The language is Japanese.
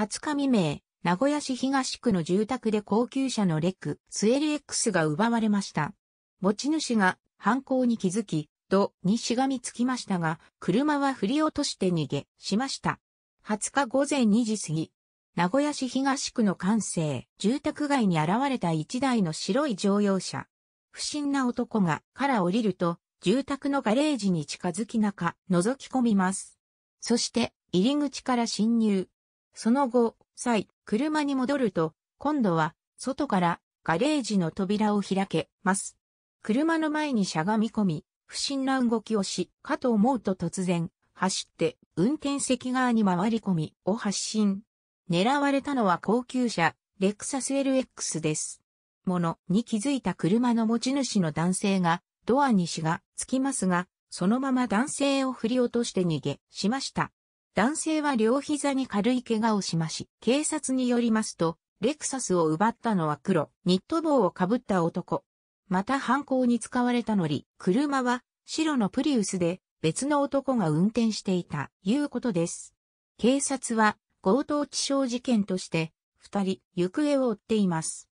20日未明、名古屋市東区の住宅で高級車のレク、スエル X が奪われました。持ち主が犯行に気づき、とにしがみつきましたが、車は振り落として逃げ、しました。20日午前2時過ぎ、名古屋市東区の関西、住宅街に現れた一台の白い乗用車。不審な男がから降りると、住宅のガレージに近づき中、覗き込みます。そして、入り口から侵入。その後、際、車に戻ると、今度は、外から、ガレージの扉を開けます。車の前にしゃがみ込み、不審な動きをし、かと思うと突然、走って、運転席側に回り込み、を発進。狙われたのは高級車、レクサス LX です。ものに気づいた車の持ち主の男性が、ドアにしがつきますが、そのまま男性を振り落として逃げしました。男性は両膝に軽い怪我をしまし、警察によりますと、レクサスを奪ったのは黒、ニット帽をかぶった男。また犯行に使われたのり、車は白のプリウスで別の男が運転していた、いうことです。警察は強盗致傷事件として、二人行方を追っています。